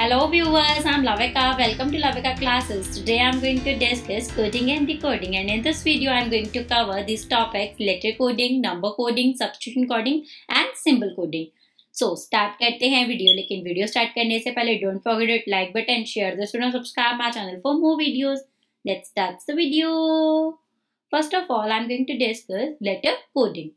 Hello viewers, I'm Laveka. Welcome to Laveka classes. Today I'm going to discuss coding and decoding and in this video I'm going to cover these topics letter coding, number coding, substitution coding and symbol coding. So start karte hai video lekin video start karne se pehle don't forget to like button, share this video, subscribe my channel for more videos. Let's start the video. First of all I'm going to discuss letter coding.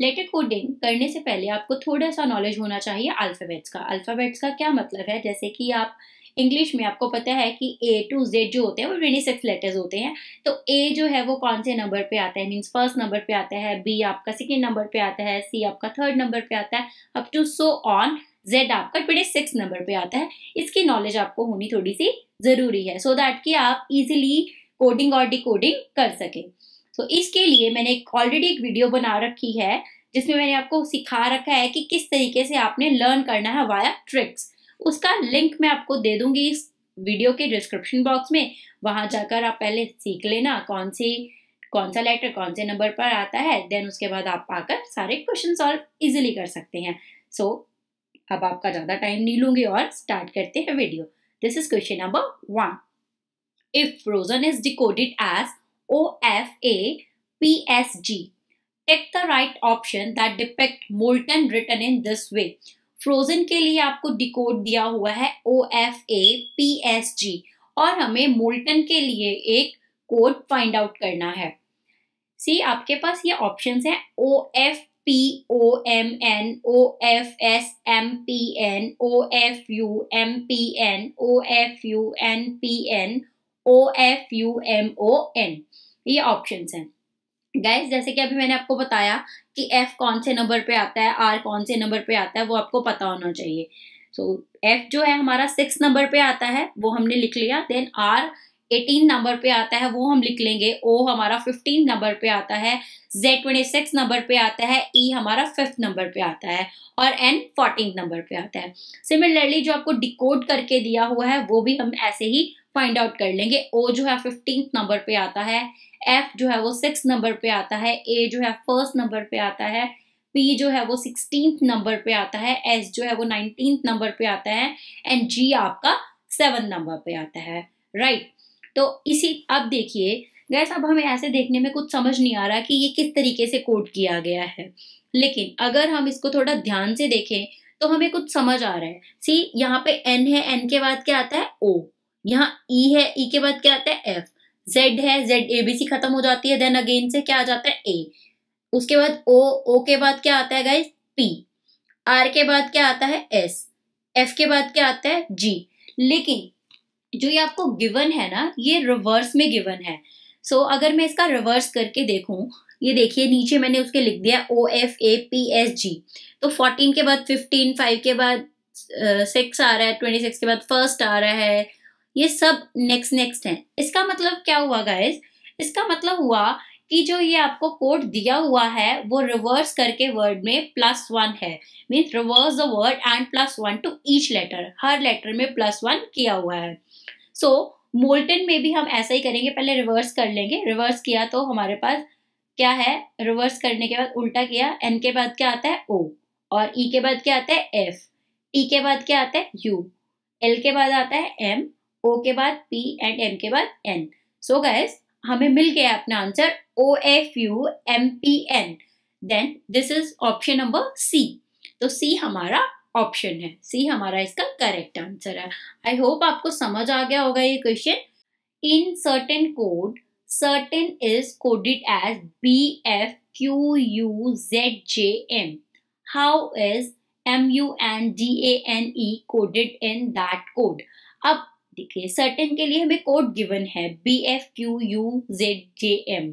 Letter coding करने से पहले आपको थोड़ा सा knowledge होना चाहिए alphabets का alphabets का क्या मतलब है जैसे कि आप इंग्लिश में आपको पता है कि ए टू जेड जो होते हैं वो ट्वेंटी सिक्स लेटर्स होते हैं तो ए जो है वो कौन से नंबर पे आता है मीन्स फर्स्ट नंबर पे आता है बी आपका सेकेंड नंबर पे आता है सी आपका थर्ड नंबर पे आता है up to so on Z आपका ट्वेंटी सिक्स नंबर पे आता है इसकी नॉलेज आपको होनी थोड़ी सी ज़रूरी है सो so दैट कि आप इजिली कोडिंग और डिकोडिंग कर सकें सो तो so, इसके लिए मैंने ऑलरेडी एक वीडियो बना रखी है जिसमें मैंने आपको सिखा रखा है कि किस तरीके से आपने लर्न करना है वाया ट्रिक्स उसका लिंक मैं आपको दे दूंगी इस वीडियो के डिस्क्रिप्शन बॉक्स में वहां जाकर आप पहले सीख लेना कौन सी कौन सा लेटर कौन से नंबर पर आता है देन उसके बाद आप आकर सारे क्वेश्चन सॉल्व इजिली कर सकते हैं सो so, अब आपका ज़्यादा टाइम नहीं लूंगी और स्टार्ट करते हैं video this is question number one if frozen is decoded as O F A P S G. Take the right option that depict molten written in this way. Frozen के लिए आपको decode दिया हुआ है O F A P S G और हमें molten के लिए एक code find out करना है See आपके पास ये ऑप्शन है O F P O M N O F S M P N O F U M P N, o -F -U N -P -N. O F U M O N ये option है guys जैसे कि अभी मैंने आपको बताया कि F कौन से नंबर पे आता है आर कौन से नंबर पे आता है वो आपको पता होना चाहिए सो so, एफ जो है हमारा सिक्स नंबर पे आता है वो हमने लिख लिया देन आर एटीन नंबर पे आता है वो हम लिख लेंगे ओ हमारा फिफ्टीन नंबर पे आता है जेड ट्वेंटी सिक्स नंबर पे आता है ई e हमारा फिफ्थ नंबर पे आता है और एन फोर्टीन नंबर पे आता है सिमिलरली जो आपको डिकोड करके दिया हुआ है वो भी हम ऐसे ही फाइंड आउट कर लेंगे ओ जो है फिफ्टीन नंबर पे आता है एफ जो है वो सिक्स नंबर पे आता है ए जो है फर्स्ट नंबर पे आता है पी जो है वो सिक्सटीन नंबर पे आता है एस जो है वो नाइनटीन नंबर पे आता है एंड जी आपका सेवन नंबर पे आता है राइट right. तो इसी अब देखिए गैस अब हमें ऐसे देखने में कुछ समझ नहीं आ रहा कि ये किस तरीके से कोड किया गया है लेकिन अगर हम इसको थोड़ा ध्यान से देखें तो हमें कुछ समझ आ रहा है सी यहाँ पे एन है एन के बाद क्या आता है ओ यहाँ ई e है ई e के बाद क्या आता है एफ जेड है जेड ए बी सी खत्म हो जाती है देन अगेन से क्या आ जाता है ए उसके बाद ओ ओ के बाद क्या आता है गाइज पी आर के बाद क्या आता है एस एफ के बाद क्या आता है जी लेकिन जो ये आपको गिवन है ना ये रिवर्स में गिवन है सो so, अगर मैं इसका रिवर्स करके देखूं ये देखिए नीचे मैंने उसके लिख दिया O F A P S G तो फोर्टीन के बाद फिफ्टीन फाइव के बाद सिक्स uh, आ रहा है ट्वेंटी सिक्स के बाद फर्स्ट आ रहा है ये सब नेक्स्ट नेक्स्ट है इसका मतलब क्या हुआ गाइज इसका मतलब हुआ कि जो ये आपको कोड दिया हुआ है वो रिवर्स करके वर्ड में प्लस वन है means reverse the word and plus one to each letter हर लेटर में प्लस वन किया हुआ है सो so, मोल्टन में भी हम ऐसा ही करेंगे पहले रिवर्स कर लेंगे रिवर्स किया तो हमारे पास क्या है रिवर्स करने के बाद उल्टा किया एन के बाद क्या आता है ओ और ई e के बाद क्या आता है एफ ई e के बाद क्या आता है यू एल के बाद आता है एम ओ के बाद पी एंड एम के बाद एन सो गैस हमें मिल गया अपना answer O F U M P N then this is option number C तो सी हमारा ऑप्शन है सी हमारा इसका करेक्ट आंसर है आई होप आपको समझ आ गया होगा ये question in certain code certain is coded as B F Q U Z J M how is M U N D A N E coded in that code अब देखिए certain के लिए हमें कोड गिवन है B F Q U Z J M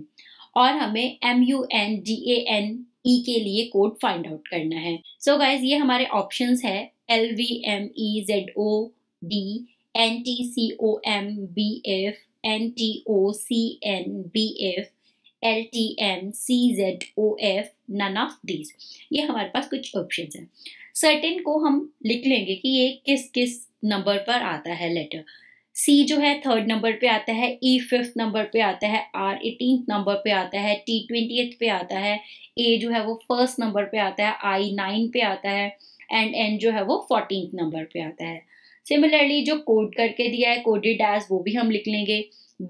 और हमें M U N G A N E के लिए कोड फाइंड आउट करना है सो so गाइज ये हमारे ऑप्शन है L V M E Z O D N T C O M B F N T O C N B F L T M C Z O F none of these ये हमारे पास कुछ option है certain को हम लिख लेंगे कि ये किस किस नंबर पर आता है लेटर सी जो है थर्ड नंबर पे आता है ई फिफ्थ नंबर पे आता है आर एटीन नंबर पे आता है टी ट्वेंटी पे आता है ए जो है वो फर्स्ट नंबर पे आता है आई नाइन पे आता है एंड एन जो है वो फोर्टीन नंबर पे आता है सिमिलरली जो कोड करके दिया है कोडेड एज वो भी हम लिख लेंगे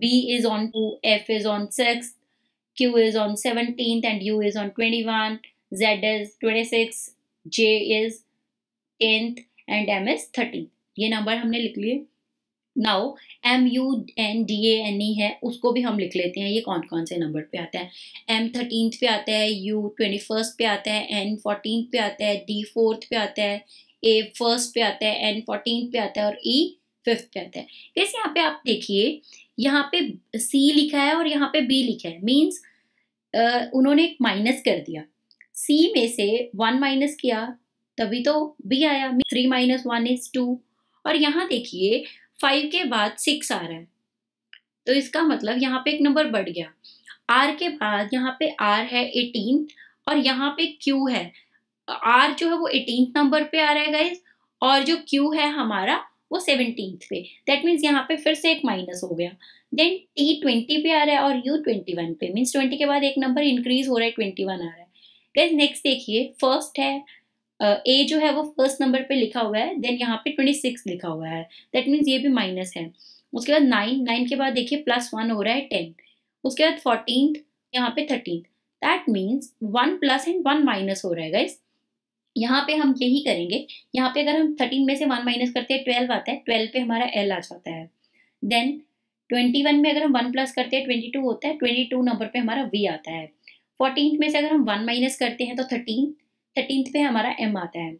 B is on two F is on six Q is on seventeen and U is on twenty one Z is twenty six J is tenth and M is thirteen ये number हमने लिख लिए now M U N D A N E है उसको भी हम लिख लेते हैं ये कौन कौन से नंबर पे आता है एम थर्टीन पे आता है यू ट्वेंटी फर्स्ट पे आता है एन फोर्टीन पे आता है डी फोर्थ पे आता है ए फर्स्ट पे आता है एन फोर्टीन पे आता है और ई e फिफ्थ पे आता है कैसे यहाँ पे आप देखिए यहाँ पे सी लिखा है और यहाँ पे बी लिखा है मीन्स उन्होंने एक माइनस कर दिया सी में से वन माइनस किया तभी तो बी आया three minus one is two और यहाँ देखिए फाइव के बाद सिक्स आ रहा है तो इसका मतलब यहाँ पे एक नंबर बढ़ गया आर के बाद यहाँ पे आर है एटीन और यहाँ पे क्यू है आर जो है वो एटीन नंबर पे आ रहा है गाइज और जो क्यू है हमारा वो सेवनटीन पे दैट मीन्स यहाँ पे फिर से एक माइनस हो गया देन टी ट्वेंटी पे आ रहा है और यू ट्वेंटी वन पे मीन्स ट्वेंटी के बाद एक नंबर इंक्रीज हो रहा है ट्वेंटी वन आ रहा है गाइज नेक्स्ट देखिए फर्स्ट है ए जो है वो फर्स्ट नंबर पे लिखा हुआ है देन यहाँ पे ट्वेंटी सिक्स लिखा हुआ है दैट मीन्स ये भी माइनस है उसके बाद नाइन नाइन के बाद देखिए प्लस वन हो रहा है टेन उसके बाद फोर्टीन यहाँ पे thirteen that means one plus and one minus हो रहा है गाइस यहाँ पे हम यही करेंगे यहाँ पे अगर हम थर्टीन में से वन माइनस करते हैं ट्वेल्व आता है ट्वेल्व पे हमारा एल आ जाता है देन ट्वेंटी वन में अगर हम वन प्लस करते हैं ट्वेंटी टू होता है ट्वेंटी टू नंबर पे हमारा वी आता है फोर्टीन में से अगर हम वन माइनस करते हैं तो थर्टीन थर्टीन पे हमारा एम आता है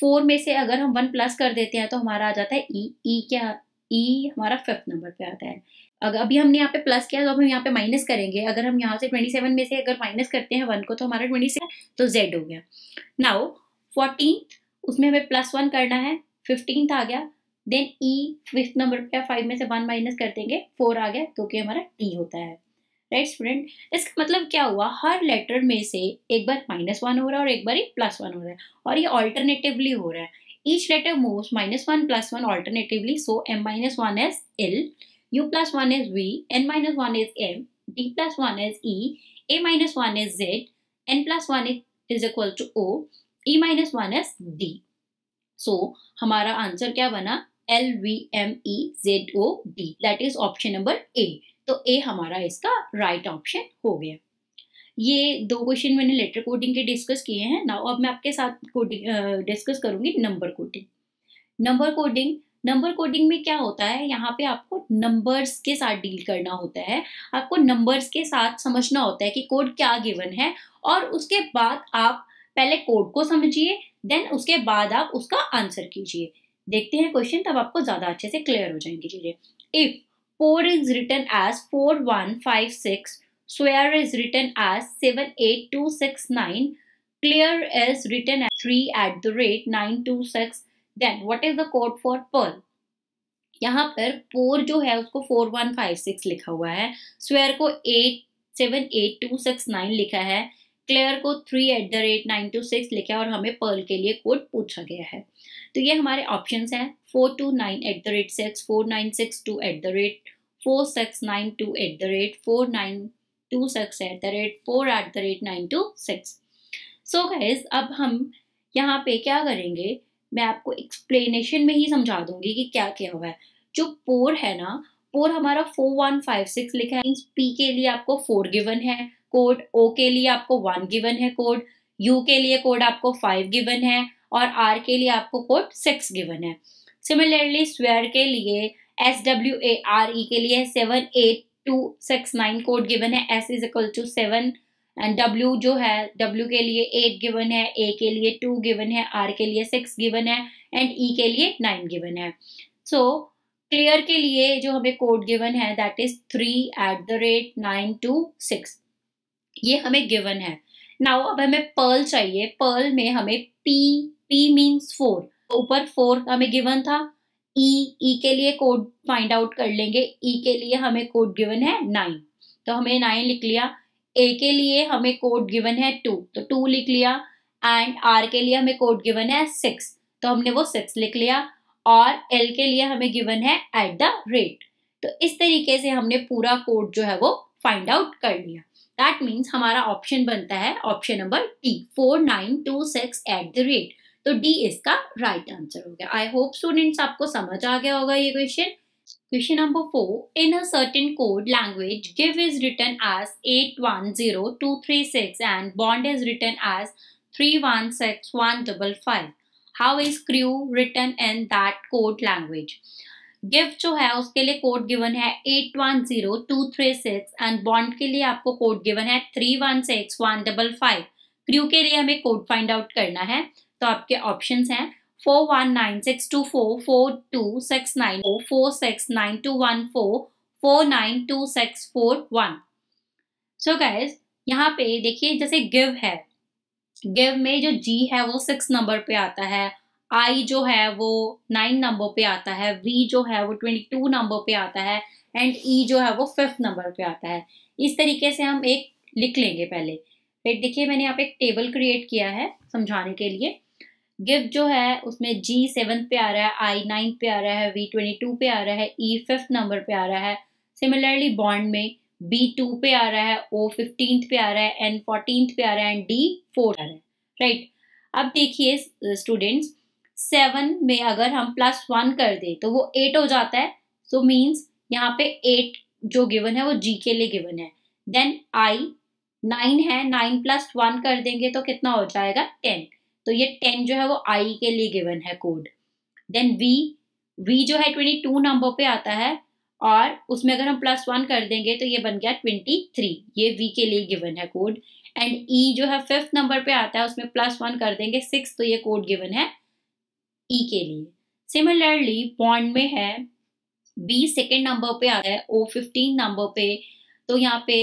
फोर में से अगर हम वन प्लस कर देते हैं तो हमारा आ जाता है ई e, ई e क्या ई e हमारा फिफ्थ नंबर पे आता है अगर अभी हमने यहाँ पे प्लस किया तो हम यहाँ पे माइनस करेंगे अगर हम यहाँ से ट्वेंटी सेवन में से अगर माइनस करते हैं वन को तो हमारा ट्वेंटी सेवन तो जेड हो गया नाउ फोर्टीन उसमें हमें प्लस वन करना है फिफ्टीन आ गया देन ई फिफ्थ नंबर पे फाइव में से वन माइनस कर देंगे फोर आ गया तो क्योंकि हमारा टी होता है राइट स्टूडेंट इसका मतलब क्या हुआ हर लेटर में से एक बार माइनस वन हो रहा है और एक बार एक प्लस वन हो रहा है और ये ऑल्टरनेटिवली हो रहा है each letter move minus one plus one alternatively so M minus one as L U plus one as V N minus one as M D plus one as E A minus one as Z N plus one is equal to O E minus one as D so हमारा answer क्या बना L V M E Z O D that is option number A तो A हमारा इसका right option हो गया ये दो क्वेश्चन मैंने लेटर कोडिंग के डिस्कस किए हैं ना अब मैं आपके साथ कोडिंग डिस्कस करूंगी number coding number coding number coding में क्या होता है यहाँ पे आपको नंबर्स के साथ डील करना होता है आपको नंबर्स के साथ समझना होता है कि कोड क्या गिवन है और उसके बाद आप पहले कोड को समझिए देन उसके बाद आप उसका आंसर कीजिए देखते हैं क्वेश्चन तब आपको ज्यादा अच्छे से क्लियर हो जाएंगे चीजें if 4 is written as 4156, swear is written as 78269, clear is written as 3 at the rate 926. Then what is the code for pearl? यहाँ पर पोर जो है उसको फोर वन फाइव सिक्स लिखा हुआ है स्वेयर को eight seven eight two six nine लिखा है क्लेयर को three at the rate nine two six लिखा और हमें पर्ल के लिए कोड पूछा गया है तो ये हमारे ऑप्शन हैं four two nine at the rate six four nine six two at the rate four six nine two at the rate four nine two six at the rate four at the rate nine two six so guys अब हम यहाँ पे क्या करेंगे मैं आपको explanation में ही समझा दूंगी कि क्या क्या हुआ है जो पोर है ना पोर हमारा फोर वन फाइव सिक्स लिखा है पी के लिए आपको फोर गिवन है कोड ओ के लिए आपको वन गिवन है कोड यू के लिए कोड आपको फाइव गिवन है और आर के लिए आपको कोड सिक्स गिवन है सिमिलरली स्वेयर के लिए S W A R E के लिए seven eight two six nine code given है S is equal to seven and W जो है डब्ल्यू के लिए एट गिवन है ए के लिए टू गिवन है आर के लिए सिक्स गिवन है एंड ई e के लिए नाइन गिवन है सो e so, क्लियर के लिए जो हमें कोड गिवन है that is three at the rate nine two six ये हमें गिवन है नाउ अब हमें पर्ल चाहिए पर्ल में हमें पी पी मीन्स फोर ऊपर फोर हमें गिवन था ई e, ई e के लिए कोड फाइंड आउट कर लेंगे ई e के लिए हमें कोड गिवन है नाइन तो हमें नाइन लिख लिया ए के लिए हमें कोड गिवन है टू तो टू लिख लिया एंड आर के लिए हमें कोड गिवन है सिक्स तो हमने वो सिक्स लिख लिया और एल के लिए हमें गिवन है एट द रेट तो इस तरीके से हमने पूरा कोड जो है वो फाइंड आउट कर लिया दैट मीन्स हमारा ऑप्शन बनता है option number D four nine two six at the rate तो डी इसका राइट आंसर हो गया आई होप स्टूडेंट्स आपको समझ आ गया होगा ये question question number four in a certain code language give is return as eight one zero two three six and bond is return as three one six one double five how is crew written in that code language gift जो है उसके लिए code given है eight one zero two three six and bond के लिए आपको code given है three one six one double five crew के लिए हमें कोड फाइंड आउट करना है तो आपके ऑप्शन है four one nine six two four four two six nine four six nine two one four four nine two six four one so guys यहाँ पे देखिए जैसे गिव है गिव में जो जी है वो सिक्स नंबर पे आता है आई जो है वो नाइन नंबर पे आता है वी जो है वो ट्वेंटी टू नंबर पे आता है एंड ई e जो है वो फिफ्थ नंबर पे आता है इस तरीके से हम एक लिख लेंगे पहले फिर देखिए मैंने यहाँ पे एक टेबल क्रिएट किया है समझाने के लिए गिफ्ट जो है उसमें जी सेवन पे आ रहा है आई नाइन पे आ रहा है वी ट्वेंटी टू पे आ रहा है ई फिफ्थ नंबर पे आ रहा है सिमिलरली बॉन्ड में बी टू पे आ रहा है ओ फिफ्टीन पे आ रहा है एन फोर्टीन पे आ रहा है एंड डी फोर आ रहा है राइट right? अब देखिए स्टूडेंट्स सेवन में अगर हम प्लस वन कर दे तो वो एट हो जाता है सो मीन्स यहाँ पे एट जो गिवन है वो जी के लिए गिवन है देन आई नाइन है नाइन प्लस वन कर देंगे तो कितना हो जाएगा टेन तो ये टेन जो है वो आई के लिए गिवन है कोड देन वी वी जो है ट्वेंटी टू नंबर पे आता है और उसमें अगर हम प्लस वन कर देंगे तो ये बन गया ट्वेंटी थ्री ये वी के लिए गिवन है कोड एंड ई जो है फिफ्थ नंबर पे आता है उसमें प्लस वन कर देंगे सिक्स तो ये कोड गिवन है ई e के लिए सिमिलरली बॉन्ड में है बी सेकेंड नंबर पे आ रहा है ओ फिफ्टीन नंबर पे तो यहाँ पे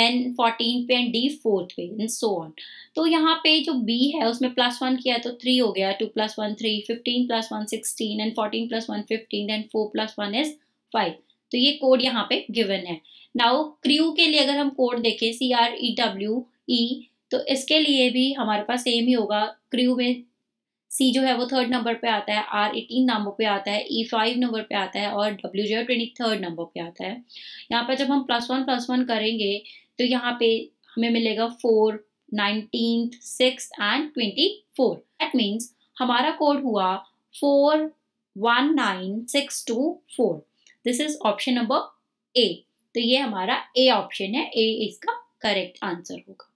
एन फोर्टीन पे एंड डी फोर्थ पे एंड सो ऑन तो यहाँ पे जो बी है उसमें प्लस वन किया तो थ्री हो गया two plus one three fifteen plus one sixteen and fourteen plus one fifteen and four plus one is five तो ये कोड यहाँ पे गिवन है नाउ क्रू के लिए अगर हम कोड देखें C R E W E तो इसके लिए भी हमारे पास सेम ही होगा क्रू में सी जो है वो थर्ड नंबर पे आता है आर एटीन नंबर पे आता है ई फाइव नंबर पे आता है और डब्ल्यू जो है ट्वेंटी थर्ड नंबर पे आता है यहाँ पर जब हम प्लस वन प्लस वन करेंगे तो यहाँ पे हमें मिलेगा four nineteen six and twenty four that means हमारा कोड हुआ four one nine six two four this is option number A तो ये हमारा ए ऑप्शन है ए इसका करेक्ट आंसर होगा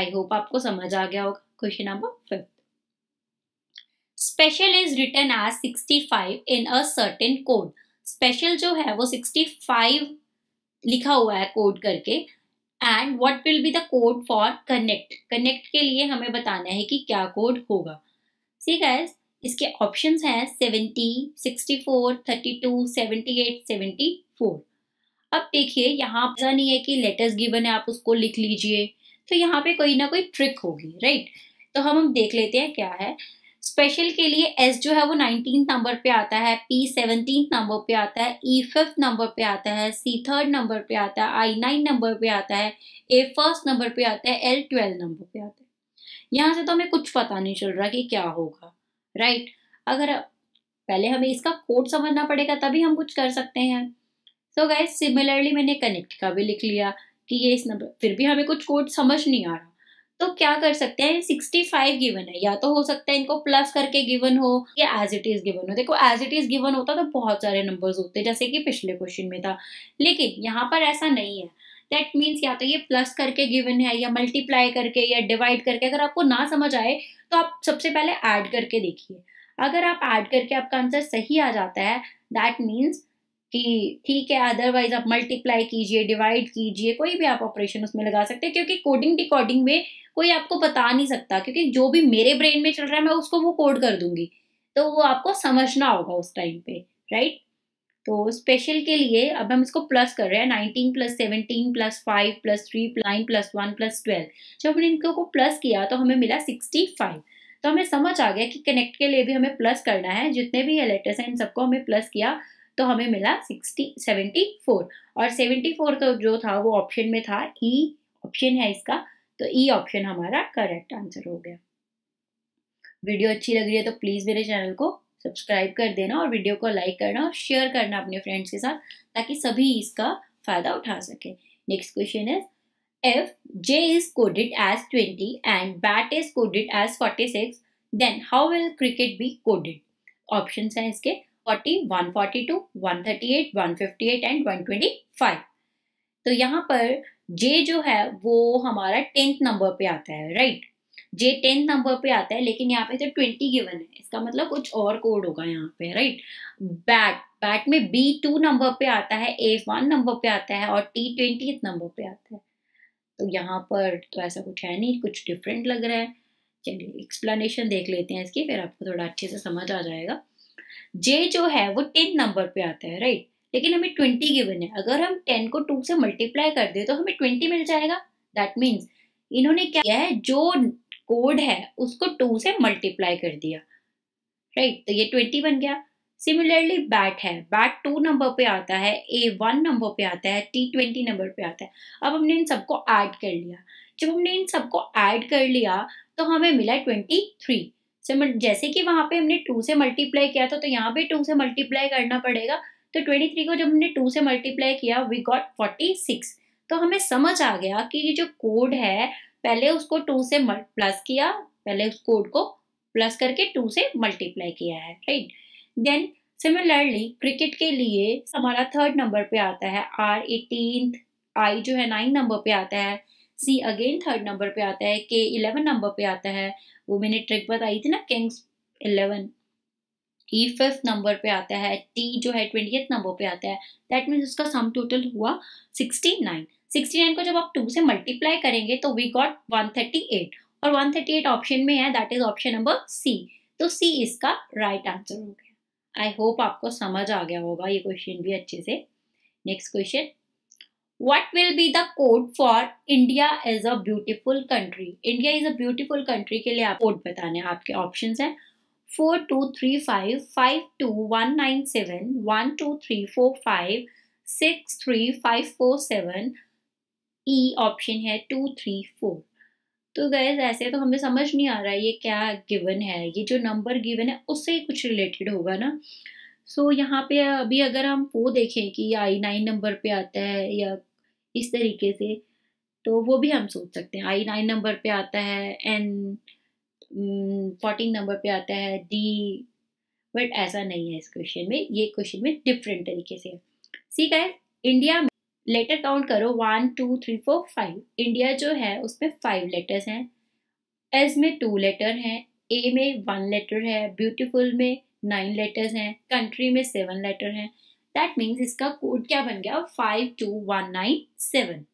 आई होप आपको समझ आ गया होगा question number fifth special is written as five in a certain code special जो है वो सिक्सटी फाइव लिखा हुआ है कोड करके and what will be the code for connect connect के लिए हमें बताना है कि क्या कोड होगा ठीक है इसके ऑप्शन हैं two seventy eight seventy four अब देखिए यहाँ ऐसा नहीं है कि लेटर्स गिवन है आप उसको लिख लीजिए तो यहाँ पे कोई ना कोई ट्रिक होगी राइट तो हम हम देख लेते हैं क्या है स्पेशल के लिए एस जो है वो नाइनटीन नंबर पे आता है पी सेवनटीन नंबर पे आता है ई फिफ्थ नंबर पे आता है सी थर्ड नंबर पे आता है आई नाइन नंबर पे आता है ए फर्स्ट नंबर पे आता है एल ट्वेल्व नंबर पे आता है यहाँ से तो हमें कुछ पता नहीं चल रहा कि क्या होगा राइट अगर पहले हमें इसका कोड समझना पड़ेगा तभी हम कुछ कर सकते हैं सो गैस सिमिलरली मैंने कनेक्ट का भी लिख लिया कि ये इस नंबर फिर भी हमें कुछ कोड समझ नहीं आ रहा तो क्या कर सकते हैं 65 गिवन है या तो हो सकता है इनको प्लस करके गिवन हो या एज इट इज गिवन हो देखो एज इट इज गिवन होता तो बहुत सारे नंबर्स होते जैसे कि पिछले क्वेश्चन में था लेकिन यहाँ पर ऐसा नहीं है दैट मीन्स या तो ये प्लस करके गिवन है या मल्टीप्लाई करके या डिवाइड करके अगर आपको ना समझ आए तो आप सबसे पहले ऐड करके देखिए अगर आप ऐड करके आपका आंसर सही आ जाता है दैट मीन्स कि ठीक है अदरवाइज आप मल्टीप्लाई कीजिए डिवाइड कीजिए कोई भी आप ऑपरेशन उसमें लगा सकते हैं क्योंकि कोडिंग डिकोडिंग में कोई आपको बता नहीं सकता क्योंकि जो भी मेरे ब्रेन में चल रहा है मैं उसको वो कोड कर दूंगी तो वो आपको समझना होगा उस टाइम पे राइट तो स्पेशल के लिए अब हम इसको प्लस कर रहे हैं nineteen plus seventeen plus five plus three nine plus one plus twelve जब हमने इनको को प्लस किया तो हमें मिला सिक्सटी फाइव तो हमें समझ आ गया कि कनेक्ट के लिए भी हमें प्लस करना है जितने भी लेटर्स हैं इन सबको हमें प्लस किया तो हमें मिला सिक्सटी सेवेंटी फोर और सेवेंटी फोर तो जो था वो ऑप्शन में था ई e ऑप्शन है इसका तो ई e ऑप्शन हमारा करेक्ट आंसर हो गया वीडियो अच्छी लग रही है तो प्लीज़ मेरे चैनल को सब्सक्राइब कर देना और वीडियो को लाइक करना और शेयर करना अपने फ्रेंड्स के साथ ताकि सभी इसका फ़ायदा उठा सकें next question is if J is coded as 20 and bat is coded as 46, then how will cricket be coded? Options हैं इसके तो यहाँ पर जे जो है वो हमारा टेंथ नंबर पे आता है राइट जे टेंथ नंबर पे आता है लेकिन यहाँ पे तो ट्वेंटी गिवन है इसका मतलब कुछ और कोड होगा यहाँ पे राइट बैट बैट में बी टू नंबर पे आता है ए वन नंबर पे आता है और टी ट्वेंटी नंबर पे आता है तो यहाँ पर तो ऐसा कुछ है नहीं कुछ डिफरेंट लग रहा है चलिए एक्सप्लेनेशन देख लेते हैं इसकी फिर आपको थोड़ा अच्छे से समझ आ जाएगा जे जो है वो टेन नंबर पे आता है राइट लेकिन हमें ट्वेंटी गिवन है अगर हम टेन को टू से मल्टीप्लाई कर दे तो हमें ट्वेंटी मिल जाएगा दैट मीन्स इन्होंने क्या किया है जो कोड है उसको टू से मल्टीप्लाई कर दिया राइट तो ये ट्वेंटी बन गया सिमिलरली बैट है बैट टू नंबर पे आता है ए वन नंबर पे आता है टी ट्वेंटी नंबर पे आता है अब हमने इन सबको ऐड कर लिया जब हमने इन सबको ऐड कर लिया तो हमें मिला ट्वेंटी थ्री सो जैसे कि वहाँ पे हमने टू से मल्टीप्लाई किया था तो यहाँ पे टू से मल्टीप्लाई करना पड़ेगा तो ट्वेंटी थ्री को जब हमने टू से मल्टीप्लाई किया वी गॉट फोर्टी सिक्स तो हमें समझ आ गया कि ये जो कोड है पहले उसको टू से प्लस किया पहले उस कोड को प्लस करके टू से मल्टीप्लाई किया है राइट देन सिमिलरली क्रिकेट के लिए हमारा थर्ड नंबर पे आता है आर एटीन आई जो है नाइन नंबर पे आता है सी अगेन थर्ड नंबर पे आता है के इलेवन नंबर पे आता है वो मैंने ट्रिक बताई थी ना kings eleven E fifth number पे आता है टी जो है ट्वेंटी नंबर पे आता है दैट मीन्स उसका सम टोटल हुआ सिक्सटी नाइन सिक्सटी नाइन को जब आप टू से मल्टीप्लाई करेंगे तो we got one thirty eight और वन थर्टी एट ऑप्शन में है that is option number C तो सी इसका राइट आंसर हो गया आई होप आपको समझ आ गया होगा ये क्वेश्चन भी अच्छे से next question what will be the code for India is a beautiful country? India is a beautiful country के लिए आप कोड बताने आपके ऑप्शन हैं four two three five five two one nine seven one two three four five six three five four seven E option है two three four तो guess ऐसे तो हमें समझ नहीं आ रहा है ये क्या गिवन है ये जो नंबर गिवन है उससे ही कुछ रिलेटेड होगा ना सो so, यहाँ पे अभी अगर हम वो देखें कि आई नाइन नंबर पे आता है या इस तरीके से तो वो भी हम सोच सकते हैं आई नाइन नंबर पे आता है एन फोर्टीन नंबर पे आता है डी बट ऐसा नहीं है इस क्वेश्चन में ये क्वेश्चन में डिफरेंट तरीके से है ठीक है इंडिया में लेटर काउंट करो one two three four five India जो है उसमें फाइव लेटर्स हैं एस में टू लेटर हैं ए में वन लेटर है ब्यूटीफुल में नाइन लेटर्स हैं कंट्री में सेवन लेटर हैं दैट मीन्स इसका कोड क्या बन गया five two one nine seven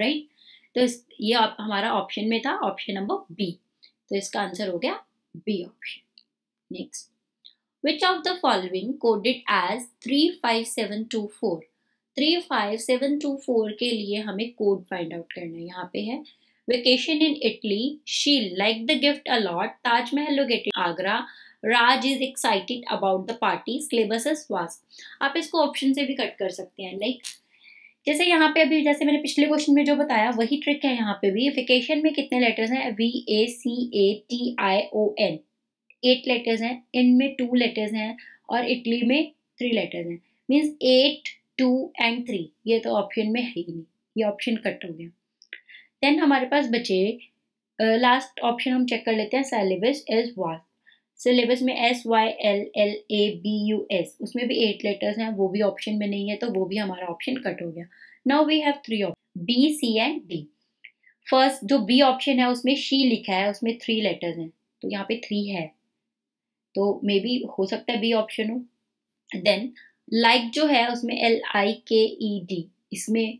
right तो इस ये आप, हमारा ऑप्शन में था ऑप्शन नंबर बी तो इसका आंसर हो गया B option next which of the following coded as three five seven two four three five seven two four के लिए हमें कोड फाइंड आउट करना है यहाँ पे है vacation in Italy she like the gift allot Taj Mahal located Agra Raj is excited about the party syllabus was आप इसको ऑप्शन से भी कट कर सकते हैं लाइक जैसे यहाँ पे अभी जैसे मैंने पिछले क्वेश्चन में जो बताया वही ट्रिक है यहाँ पे भी वेकेशन में कितने लेटर्स हैं V A C A T I O N eight letters हैं इनमें टू लेटर्स हैं और इटली में थ्री लेटर्स हैं means eight two and three ये तो ऑप्शन में है ही नहीं ये ऑप्शन कट हो गया देन हमारे पास बचे लास्ट uh, ऑप्शन हम चेक कर लेते हैं सेलेबस इज वाज सिलेबस में S Y L L A B U S उसमें भी एट लेटर्स हैं वो भी ऑप्शन में नहीं है तो वो भी हमारा ऑप्शन कट हो गया now we have three option B C and D first जो बी ऑप्शन है उसमें शी लिखा है उसमें थ्री लेटर्स हैं तो यहाँ पे थ्री है तो मे बी हो सकता है बी ऑप्शन हो देन लाइक जो है उसमें L I K E D इसमें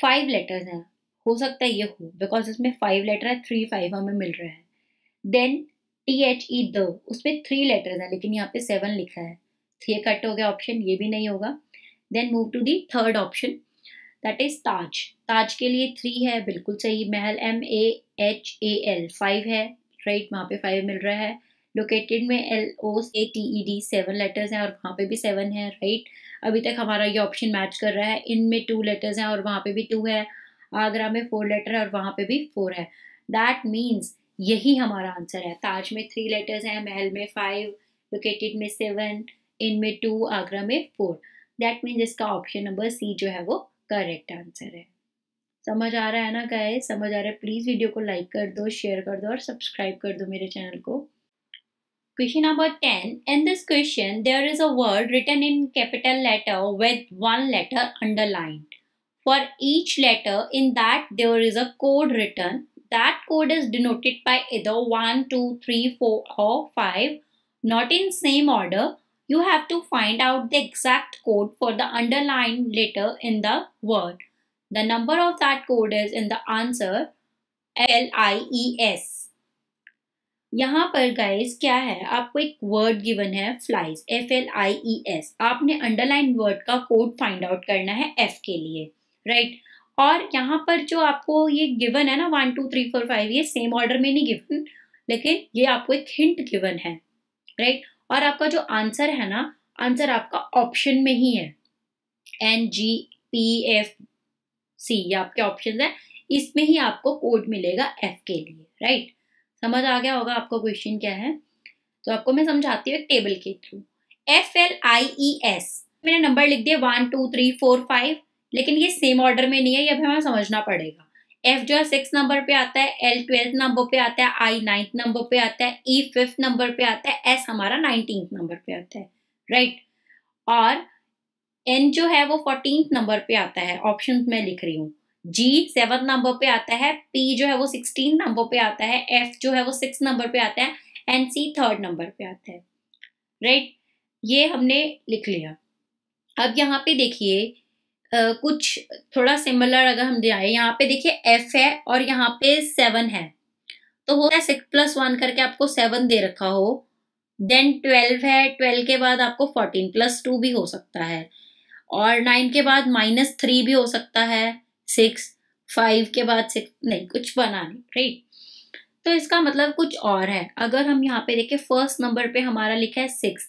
फाइव लेटर्स हैं हो सकता है ये हो बिकॉज इसमें फाइव लेटर है थ्री फाइव हमें मिल रहा है then T H E the उसमें थ्री लेटर्स हैं लेकिन यहाँ पे सेवन लिखा है ये कट हो गया ऑप्शन ये भी नहीं होगा then move to the third option that is Taj Taj के लिए थ्री है बिल्कुल सही Mahal M A H A L five है राइट वहाँ पे फाइव मिल रहा है लोकेटेड में L O A T E D seven letters हैं और वहाँ पे भी सेवन है राइट अभी तक हमारा ये ऑप्शन मैच कर रहा है इनमें टू लेटर्स हैं और वहाँ पे भी टू है आगरा में फोर लेटर है और वहाँ पे भी फोर है दैट मीन्स यही हमारा आंसर है ताज में थ्री लेटर्स हैं महल में फाइव लोकेटेड में सेवन इन में टू आगरा में फोर दैट मीन्स इसका ऑप्शन नंबर सी जो है वो करेक्ट आंसर है समझ आ रहा है ना गाय समझ आ रहा है प्लीज़ वीडियो को लाइक कर दो शेयर कर दो और सब्सक्राइब कर दो मेरे चैनल को question number ten in this question there is a word written in capital letter with one letter underline for each letter in that there is a code written that code is denoted by either 1, 2, 3, 4 or 5, not in same order, you have to find out the exact code for the underlined letter in the word. The number of that code is in the answer L I E S. यहाँ पर guys क्या है आपको एक word given है flies F L I E S आपने underline word का code find out करना है एफ के लिए राइट right? और यहाँ पर जो आपको ये गिवन है ना one two three four five ये सेम ऑर्डर में नहीं गिवन लेकिन ये आपको एक हिंट गिवन है राइट और आपका जो आंसर है ना आंसर आपका ऑप्शन में ही है N G P F C ये आपके ऑप्शन है इसमें ही आपको कोड मिलेगा एफ के लिए राइट समझ आ गया होगा आपको क्वेश्चन क्या है तो आपको मैं समझाती हूँ एक टेबल के through F L I E S मैंने नंबर लिख दिया one two three four five लेकिन ये सेम ऑर्डर में नहीं है ये हमें समझना पड़ेगा एफ जो है सिक्स नंबर पे आता है एल ट्वेल्थ नंबर पे आता है आई नाइन्थ नंबर पे आता है ई फिफ्थ नंबर पे आता है एस हमारा नाइनटीन नंबर पे आता है राइट और एन जो है वो फोर्टीन नंबर पे आता है ऑप्शन में लिख रही हूँ जी सेवन नंबर पे आता है पी जो है वो सिक्सटीन नंबर पे आता है एफ जो है वो सिक्स नंबर पे आता है एन सी थर्ड नंबर पे आता है राइट right? ये हमने लिख लिया अब यहाँ पे देखिए कुछ थोड़ा सिमिलर अगर हम जाए यहाँ पे देखिए एफ है और यहाँ पे सेवन है तो वो है सिक्स प्लस वन करके आपको सेवन दे रखा हो देन ट्वेल्व है ट्वेल्व के बाद आपको फोर्टीन प्लस टू भी हो सकता है और नाइन के बाद माइनस थ्री भी हो सकता है सिक्स फाइव के बाद सिक्स नहीं कुछ बना नहीं राइट तो इसका मतलब कुछ और है अगर हम यहाँ पे देखें फर्स्ट नंबर पे हमारा लिखा है सिक्स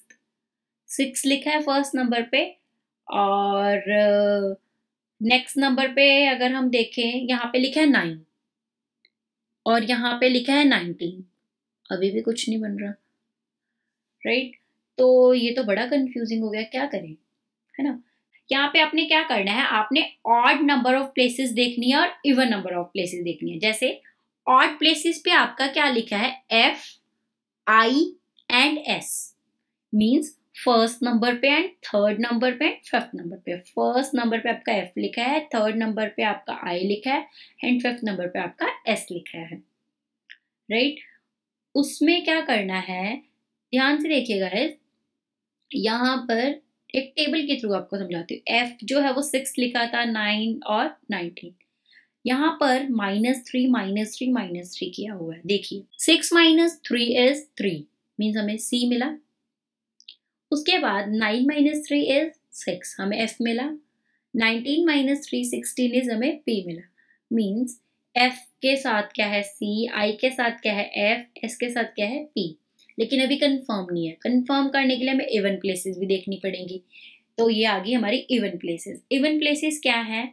सिक्स लिखा है फर्स्ट नंबर पे और नेक्स्ट नंबर पे अगर हम देखें यहाँ पे लिखा है नाइन और यहाँ पे लिखा है नाइनटीन अभी भी कुछ नहीं बन रहा राइट तो ये तो बड़ा कंफ्यूजिंग हो गया क्या करें है ना यहाँ पे आपने क्या करना है आपने ऑड नंबर ऑफ प्लेसेस देखनी है और इवन नंबर ऑफ प्लेसेस देखनी है जैसे ऑड प्लेसेस पे आपका क्या लिखा है F I and S means first number पे एंड थर्ड नंबर पे एंड फिफ्थ नंबर पे फर्स्ट नंबर पे आपका एफ लिखा है थर्ड नंबर पे आपका आई लिखा है एंड फिफ्थ नंबर पे आपका एस लिखा है राइट right? उसमें क्या करना है ध्यान से देखिएगा यहाँ पर एक टेबल के थ्रू आपको समझाती हूँ एफ जो है वो सिक्स लिखा था नाइन और नाइनटीन यहाँ पर minus three minus three minus three किया हुआ है देखिए six minus three is three means हमें सी मिला उसके बाद nine minus three is six हमें एफ मिला nineteen minus three sixteen is हमें पी मिला मीन्स एफ के साथ क्या है सी आई के साथ क्या है एफ एस के साथ क्या है पी लेकिन अभी कंफर्म नहीं है कंफर्म करने के लिए हमें इवन प्लेसेस भी देखनी पड़ेंगी तो ये आ गई हमारी इवन प्लेसेस इवन प्लेसेस क्या है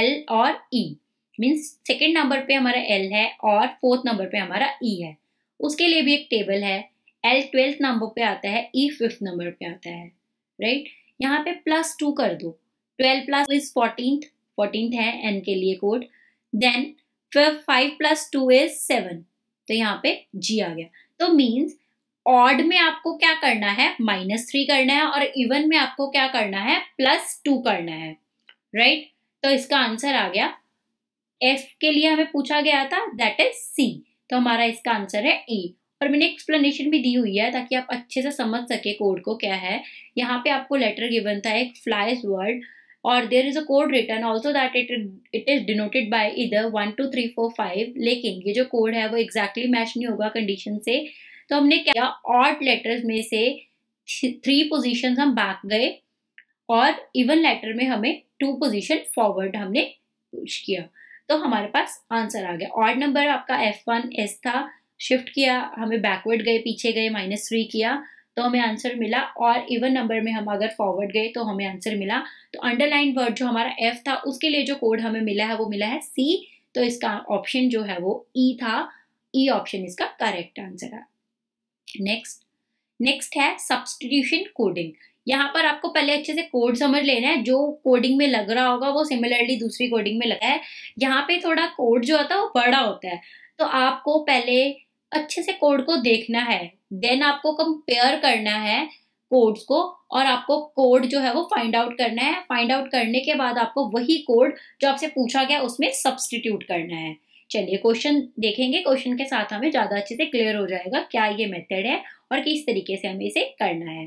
एल और ई मीन्स सेकेंड नंबर पे हमारा एल है और फोर्थ नंबर पे हमारा ई e है उसके लिए भी एक टेबल है एल ट्वेल्थ नंबर पे आता है ई फिफ्थ नंबर पे आता है राइट right? यहाँ पे प्लस टू कर दो twelve plus is fourteen fourteen है एन के लिए code then five plus two is seven तो यहाँ पे जी आ गया तो मीन्स ऑड में आपको क्या करना है माइनस थ्री करना है और इवन में आपको क्या करना है प्लस टू करना है राइट right? तो इसका आंसर आ गया एफ के लिए हमें पूछा गया था दैट इज सी तो हमारा इसका आंसर है e. और मैंने एक्सप्लेनेशन भी दी हुई है ताकि आप अच्छे से समझ सके कोड को क्या है यहाँ पे आपको लेटर गिवन था एक फ्लाइज वर्ड और there is a code written also that it it is denoted by इधर one two three four five लेकिन ये जो कोड है वो एग्जैक्टली exactly मैच नहीं होगा कंडीशन से तो हमने क्या ऑट लेटर्स में से थ्री पोजिशन हम बैक गए और इवन लेटर में हमें टू पोजिशन फॉरवर्ड हमने पुश किया तो हमारे पास आंसर आ गया ऑड नंबर आपका एफ वन एस था शिफ्ट किया हमें बैकवर्ड गए पीछे गए माइनस थ्री किया तो हमें आंसर मिला और इवन नंबर में हम अगर फॉरवर्ड गए तो हमें आंसर मिला तो अंडरलाइन वर्ड जो हमारा एफ था उसके लिए जो कोड हमें मिला है वो मिला है सी तो इसका ऑप्शन जो है वो ई e था ई e ऑप्शन इसका करेक्ट आंसर है नेक्स्ट नेक्स्ट है सब्सटीट्यूशन कोडिंग यहाँ पर आपको पहले अच्छे से कोड समझ लेना है जो कोडिंग में लग रहा होगा वो सिमिलरली दूसरी कोडिंग में लगा है यहाँ पे थोड़ा कोड जो होता है वो बड़ा होता है तो आपको पहले अच्छे से कोड को देखना है देन आपको कंपेयर करना है कोड्स को और आपको कोड जो है वो फाइंड आउट करना है फाइंड आउट करने के बाद आपको वही कोड जो आपसे पूछा गया उसमें सब्सटीट्यूट करना है चलिए क्वेश्चन देखेंगे क्वेश्चन के साथ हमें ज़्यादा अच्छे से क्लियर हो जाएगा क्या ये मेथड है और किस तरीके से हमें इसे करना है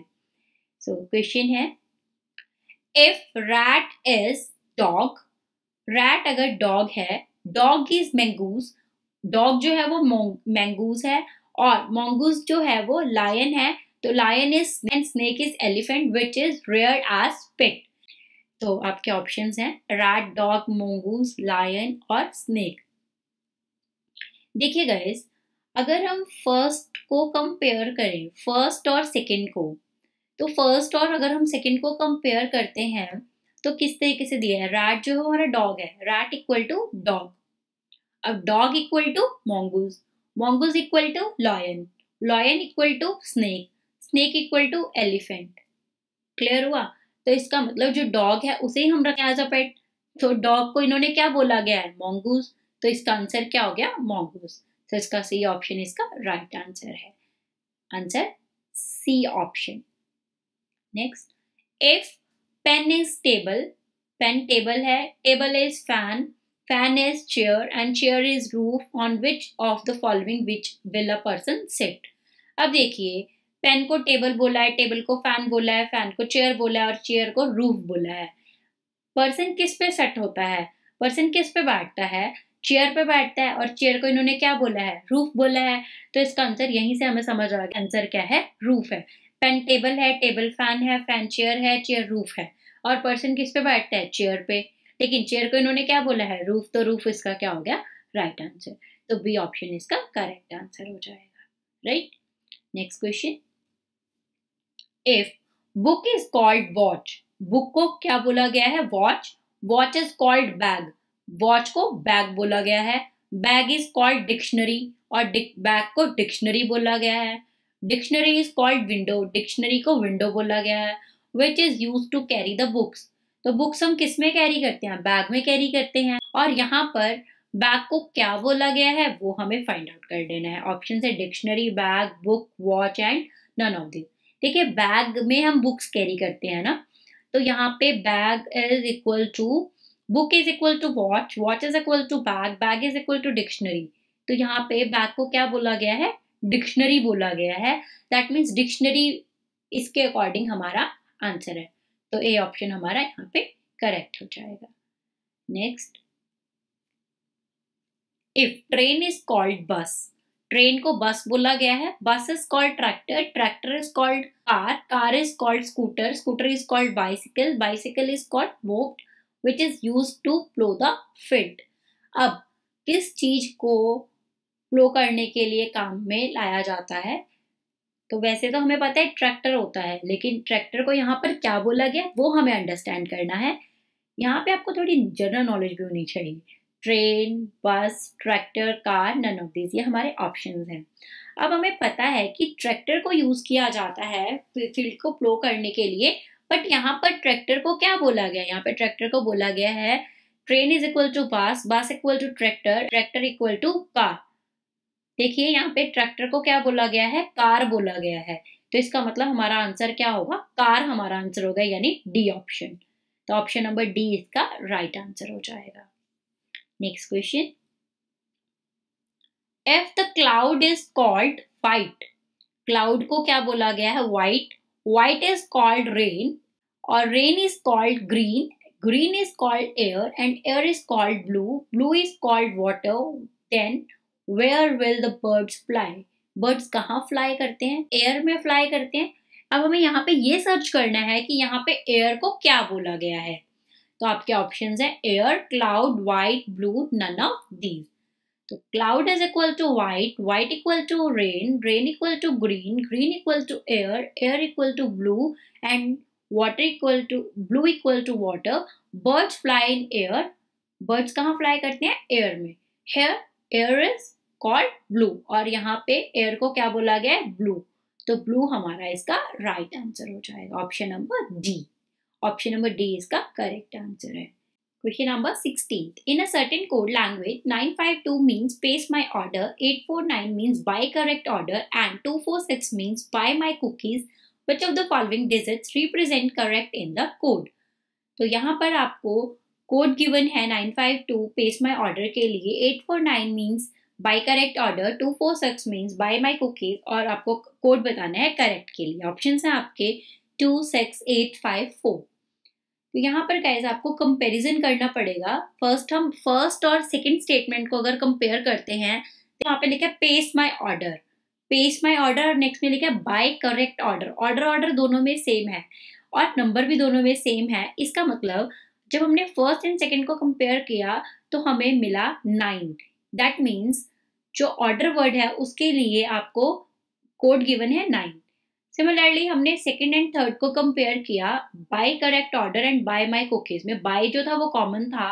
सो so, क्वेश्चन है if rat is dog rat अगर डॉग है डॉग इज मैंगूज डॉग जो है वो मैंगूज है और मोंगूज जो है वो लायन है तो lion is and snake is elephant which is reared as pet तो आपके ऑप्शन हैं रैट डॉग मोंगूज लायन और स्नेक देखिए गाइस अगर हम फर्स्ट को कंपेयर करें फर्स्ट और सेकंड को तो फर्स्ट और अगर हम सेकंड को कंपेयर करते हैं तो किस तरीके से दिया है रैट जो है हमारा डॉग है rat equal to dog A dog equal to mongoose. Mongoose equal to lion. Lion equal to snake. Snake equal to elephant clear हुआ तो इसका मतलब जो डॉग है उसे ही हम रखें एज अ पेट तो डॉग को इन्होंने क्या बोला गया है मोंगूस तो इसका आंसर क्या हो गया मोंगूस तो इसका सी ऑप्शन इसका राइट आंसर है answer C option next if pen is table pen table है table is fan Fan is chair and chair is roof on which of the following which will a person sit. अब देखिए pen को table बोला है table को fan बोला है fan को चेयर बोला है और चेयर को रूफ बोला है पर्सन किस पे सेट होता है पर्सन किस पे बैठता है चेयर पे बैठता है और चेयर को इन्होंने क्या बोला है रूफ बोला है तो इसका आंसर यहीं से हमें समझ आ गया आंसर क्या है रूफ है पेन टेबल है टेबल फैन है फैन चेयर है चेयर रूफ है और पर्सन किस पे बैठता है चेयर पे लेकिन चेयर को इन्होंने क्या बोला है रूफ तो रूफ इसका क्या हो गया राइट right आंसर तो बी ऑप्शन इसका करेक्ट आंसर हो जाएगा right next question if book is called watch book को क्या बोला गया है watch watch is called bag watch को बैग बोला गया है बैग इज कॉल्ड डिक्शनरी और बैग को डिक्शनरी बोला गया है dictionary is called window dictionary को विंडो बोला गया है which is use to carry the books तो बुक्स हम किस में कैरी करते हैं बैग में कैरी करते हैं और यहाँ पर बैग को क्या बोला गया है वो हमें फाइंड आउट कर देना है ऑप्शन है dictionary bag book watch and none of the है बैग में हम बुक्स कैरी करते हैं ना तो यहाँ पे bag is equal to book is equal to watch watch is equal to bag bag is equal to dictionary तो यहाँ पे बैग को क्या बोला गया है डिक्शनरी बोला गया है दैट मीन्स डिक्शनरी इसके अकॉर्डिंग हमारा आंसर है तो ए ऑप्शन हमारा यहाँ पे करेक्ट हो जाएगा next if train is called bus train को बस बोला गया है bus is called tractor tractor is called car car is called scooter scooter is called bicycle bicycle is called boat which is use to plough the field अब किस चीज को प्लो करने के लिए काम में लाया जाता है तो वैसे तो हमें पता है ट्रैक्टर होता है लेकिन ट्रैक्टर को यहाँ पर क्या बोला गया वो हमें अंडरस्टैंड करना है यहाँ पे आपको थोड़ी जनरल नॉलेज भी होनी चाहिए train bus tractor car none of this ये हमारे ऑप्शन हैं अब हमें पता है कि ट्रैक्टर को यूज़ किया जाता है फील्ड को प्लो करने के लिए बट यहाँ पर ट्रैक्टर को क्या बोला गया यहाँ पर ट्रैक्टर को बोला गया है train is equal to bus bus equal to tractor tractor equal to car देखिए यहाँ पे ट्रैक्टर को क्या बोला गया है कार बोला गया है तो इसका मतलब हमारा आंसर क्या होगा कार हमारा आंसर होगा यानी डी ऑप्शन तो ऑप्शन नंबर डी इसका राइट आंसर हो जाएगा next question if the cloud is called white cloud को क्या बोला गया है white white is called rain और rain is called green green is called air and air is called blue blue is called water then where will the birds fly birds कहाँ fly करते हैं air में fly करते हैं अब हमें यहाँ पे ये सर्च करना है कि यहाँ पे एयर को क्या बोला गया है तो आपके ऑप्शन है air cloud white blue none of these तो cloud is equal to white white equal to rain rain equal to green green equal to air air equal to blue and water equal to blue equal to water birds fly in air birds कहाँ fly करते हैं air में here air is called blue और यहाँ पे air को क्या बोला गया है ब्लू तो ब्लू हमारा इसका राइट आंसर हो जाएगा option number D option number D इसका करेक्ट आंसर है question number in a certain code language 952 means paste my order 849 means buy correct order and 246 means buy my cookies which of the following digits represent correct in the code तो यहाँ पर आपको code given है 952 five two paste my order के लिए 849 four nine means buy correct order to four six means buy my cookies और आपको code बताना है करेक्ट के लिए ऑप्शन है आपके two six eight five four तो यहाँ पर कैसे आपको कंपैरिजन करना पड़ेगा फर्स्ट हम फर्स्ट और सेकंड स्टेटमेंट को अगर कंपेयर करते हैं तो यहाँ पे लिखा है paste my order paste my order और नेक्स्ट में लिखा है buy correct order order order दोनों में सेम है और नंबर भी दोनों में सेम है इसका मतलब जब हमने फर्स्ट एंड सेकेंड को कंपेयर किया तो हमें मिला नाइन दैट मीन्स जो ऑर्डर वर्ड है उसके लिए आपको कोड गिवन है नाइन सिमिलरली हमने सेकेंड एंड थर्ड को कंपेयर किया buy correct order and buy my cookies में बाय जो था वो कॉमन था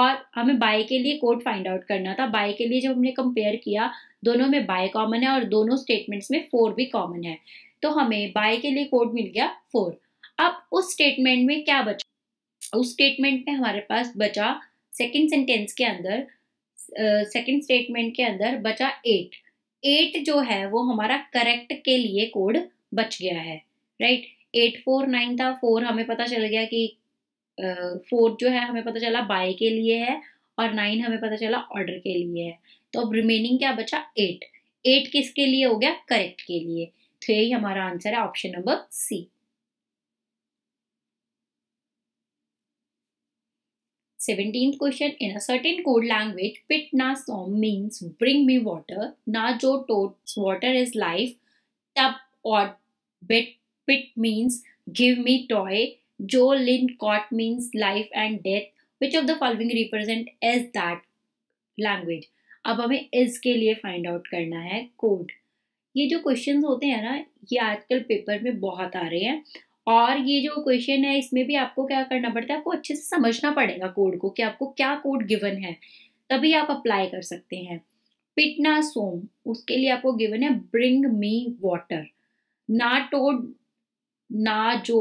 और हमें बाय के लिए कोड फाइंड आउट करना था बाय के लिए जब हमने कंपेयर किया दोनों में बाय कॉमन है और दोनों स्टेटमेंट्स में फोर भी कॉमन है तो हमें बाय के लिए कोड मिल गया फोर अब उस स्टेटमेंट में क्या बचा उस स्टेटमेंट में हमारे पास बचा सेकेंड सेंटेंस के अंदर सेकंड स्टेटमेंट के अंदर बचा एट एट जो है वो हमारा करेक्ट के लिए कोड बच गया है राइट एट फोर नाइन था फोर हमें पता चल गया कि फोर uh, जो है हमें पता चला बाय के लिए है और नाइन हमें पता चला ऑर्डर के लिए है तो अब रिमेनिंग क्या बचा एट एट किसके लिए हो गया करेक्ट के लिए तो यही हमारा आंसर है option number C Seventeenth question. In a certain code language, pit na som means bring me water. Na jo tots water is life. Tap or bit pit means give me toy. Jo lin cot means life and death. Which of the following represent as that language? अब हमें इसके लिए find out करना है code ये जो questions होते हैं ना ये आजकल पेपर में बहुत आ रहे हैं और ये जो क्वेश्चन है इसमें भी आपको क्या करना पड़ता है आपको अच्छे से समझना पड़ेगा कोड को कि आपको क्या कोड गिवन है तभी आप अप्लाई कर सकते हैं पिटना सोम उसके लिए आपको गिवन है ब्रिंग मी वॉटर ना टोड ना जो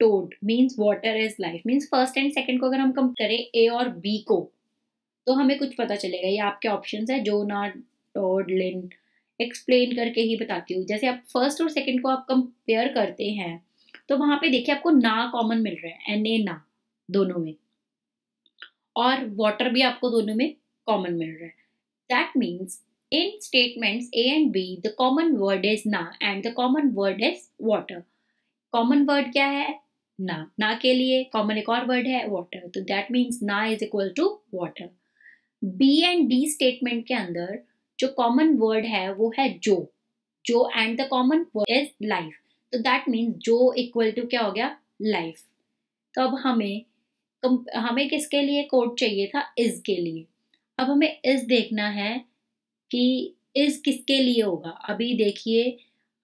टोड means water is life means first and second को अगर हम कम करें ए और बी को तो हमें कुछ पता चलेगा ये आपके ऑप्शन है जो ना टोड लिन एक्सप्लेन करके ही बताती हूँ जैसे आप फर्स्ट और सेकेंड को आप कंपेयर करते हैं तो वहां पे देखिए आपको ना कॉमन मिल रहा है एन ए ना दोनों में और वाटर भी आपको दोनों में कॉमन मिल रहा है that means in statements A and B the common word is ना and the common word is water common word क्या है ना ना के लिए कॉमन एक और वर्ड है वाटर तो दैट मीन्स ना is equal to water B and D statement के अंदर जो कॉमन वर्ड है वो है जो जो and the common word is life तो दैट मीन्स जो इक्वल टू क्या हो गया लाइफ तो अब हमें हमें किसके लिए कोड चाहिए था इज के लिए अब हमें इज देखना है कि इज किसके लिए होगा अभी देखिए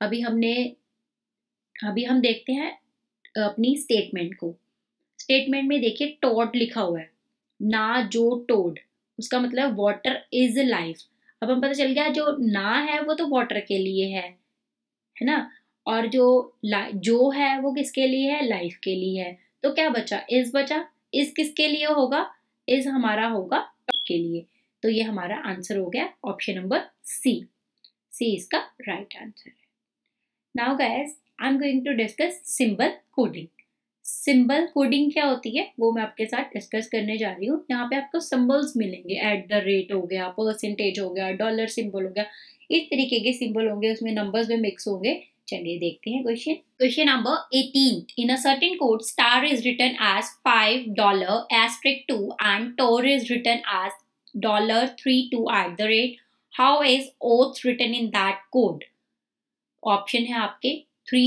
अभी हमने अभी हम देखते हैं अपनी स्टेटमेंट को स्टेटमेंट में देखिए टोड लिखा हुआ है ना जो टोड उसका मतलब वाटर इज लाइफ अब हम पता चल गया जो ना है वो तो वाटर के लिए है है ना और जो जो है वो किसके लिए है लाइफ के लिए है तो क्या बचा इज बचा इस किसके लिए होगा इस हमारा होगा के लिए तो ये हमारा आंसर हो गया ऑप्शन नंबर सी सी इसका राइट आंसर है now guys I am going to discuss symbol coding symbol coding क्या होती है वो मैं आपके साथ डिस्कस करने जा रही हूँ यहाँ पे आपको सिंबल्स मिलेंगे एट द रेट हो गया परसेंटेज हो गया डॉलर सिंबल हो गया इस तरीके के सिंबल होंगे उसमें नंबर्स भी मिक्स होंगे चलिए देखते हैं question question number eighteen in certain code star is return as five dollar asterisk two and tore is return as dollar three two at the rate how is oath return in that code option है आपके three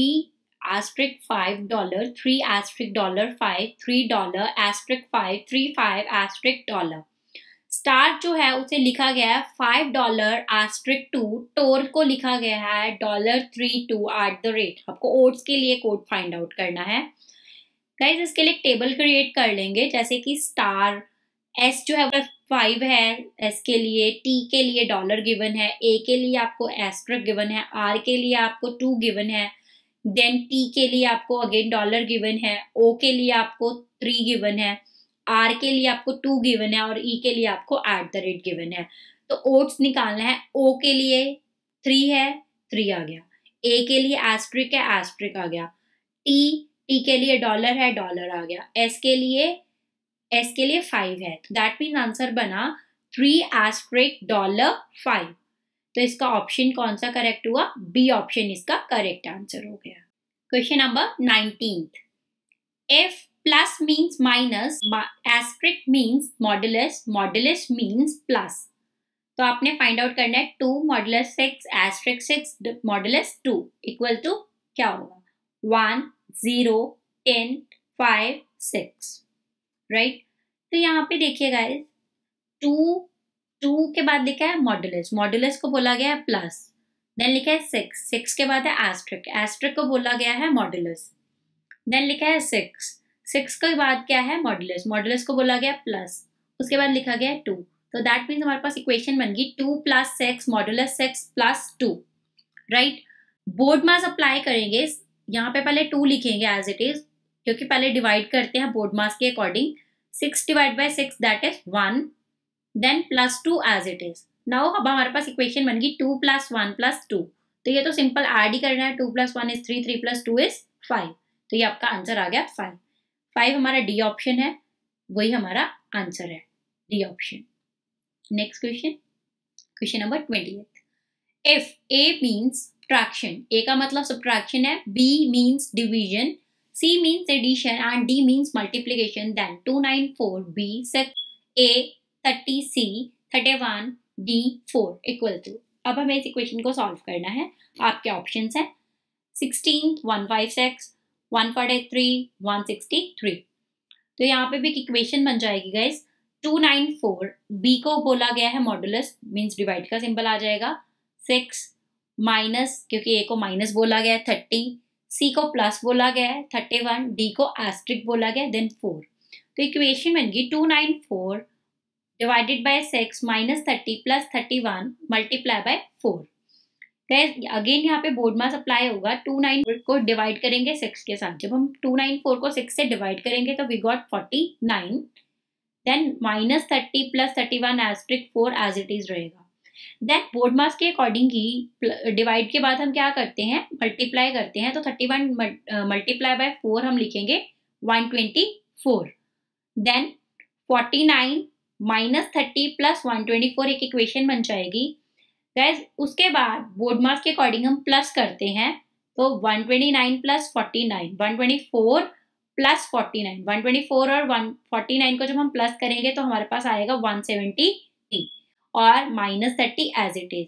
asterisk five dollar three asterisk dollar five three dollar asterisk five three five asterisk dollar star जो है उसे लिखा गया है five dollar asterisk two tore को लिखा गया है dollar three two at the rate आपको ओट्स के लिए कोड फाइंड आउट करना है गाइज इसके लिए टेबल क्रिएट कर लेंगे जैसे कि स्टार एस जो है फाइव है एस के लिए टी के लिए डॉलर गिवन है ए के लिए आपको एस्ट्रिक गिवन है आर के लिए आपको टू गिवन है देन टी के लिए आपको अगेन डॉलर गिवन है ओ के लिए आपको थ्री गिवन है आर के लिए आपको टू गिवन है और ई e के लिए आपको एट द रेट गिवन है तो ओट्स निकालना है ओ के लिए थ्री है थ्री आ गया ए के लिए एस्ट्रिक है एस्ट्रिक आ गया टी टी के लिए डॉलर है डॉलर आ गया एस के लिए एस के लिए फाइव है दैट मीन आंसर बना थ्री एस्ट्रिक डॉलर फाइव तो इसका ऑप्शन कौन सा करेक्ट हुआ बी ऑप्शन इसका करेक्ट आंसर हो गया question number nineteen F Plus means minus, asterisk means modulus, modulus means plus. तो आपने फाइंड आउट करना है two modulus six asterisk six modulus two equal to क्या होगा one zero ten five six right तो यहाँ पे देखिए गाइस टू टू के बाद लिखा है मॉडुलस मॉडुलस को बोला गया है प्लस देन लिखा है सिक्स सिक्स के बाद है एस्ट्रिक एस्ट्रिक को बोला गया है मॉडुलस देन लिखा है सिक्स सिक्स के बाद क्या है मॉडुलस मॉडुलस को बोला गया प्लस उसके बाद लिखा गया टू तो दैट मीन्स हमारे पास इक्वेशन बन गई two plus six modulus six plus two right BODMAS apply करेंगे यहाँ पे पहले टू लिखेंगे एज इट इज क्योंकि पहले डिवाइड करते हैं बोर्ड मास के according six divide by six that is one then plus two as it is now अब हमारे पास इक्वेशन बन गई two plus one plus two तो ये तो सिंपल ऐड ही करना है two plus one is three three plus two is five तो ये आपका आंसर आ गया फाइव फाइव हमारा डी ऑप्शन है वही हमारा आंसर है D option next question question number twenty if A means traction A का मतलब सब्ट्रैक्शन है B means division C means addition and D means multiplication then two nine four B six A thirty C thirty one D four equal to अब हमें इस equation को solve करना है आपके ऑप्शन है sixteen one five six one forty three one sixty three तो यहाँ पे भी एक इक्वेशन बन जाएगी guys two nine four B को बोला गया है मॉडुलस मीन्स डिवाइड का सिंबल आ जाएगा सिक्स माइनस क्योंकि ए को माइनस बोला गया है थर्टी सी को प्लस बोला गया है थर्टी वन डी को एस्ट्रिक बोला गया देन फोर तो इक्वेशन बन गई two nine four divided by six minus thirty plus thirty one multiply by four again यहाँ पे बोर्ड मास अप्लाई होगा टू नाइन को डिवाइड करेंगे सिक्स के साथ जब हम टू नाइन फोर को सिक्स से डिवाइड करेंगे तो we got forty nine then minus thirty plus thirty one asterisk four as it is रहेगा देन बोर्ड मास के अकॉर्डिंग ही डिवाइड के बाद हम क्या करते हैं मल्टीप्लाई करते हैं तो thirty one multiply by four हम लिखेंगे one twenty four then forty nine minus thirty plus one twenty four एक इक्वेशन बन जाएगी गैस उसके बाद बोर्ड मार्क्स के अकॉर्डिंग हम प्लस करते हैं तो 129 प्लस 49 124 प्लस 49 124 और 149 को जब हम प्लस करेंगे तो हमारे पास आएगा 173 और minus thirty as it is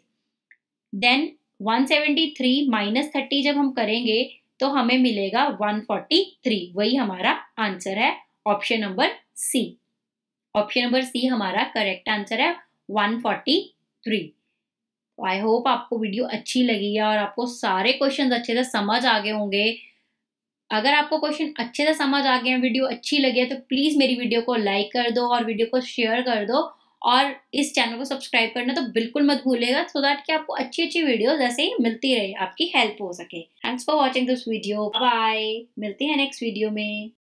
then 173 minus thirty जब हम करेंगे तो हमें मिलेगा 143 वही हमारा आंसर है option number C option number C हमारा करेक्ट आंसर है 143 आई होप आपको वीडियो अच्छी लगी है और आपको सारे क्वेश्चन अच्छे से समझ आ गए होंगे अगर आपको क्वेश्चन अच्छे से समझ आ गए हैं वीडियो अच्छी लगी है तो प्लीज़ मेरी वीडियो को लाइक कर दो और वीडियो को शेयर कर दो और इस चैनल को सब्सक्राइब करना तो बिल्कुल मत भूलेगा सो दैट कि आपको अच्छी अच्छी वीडियो ऐसे ही मिलती रहे आपकी हेल्प हो सके thanks for watching this video bye मिलती है नेक्स्ट वीडियो में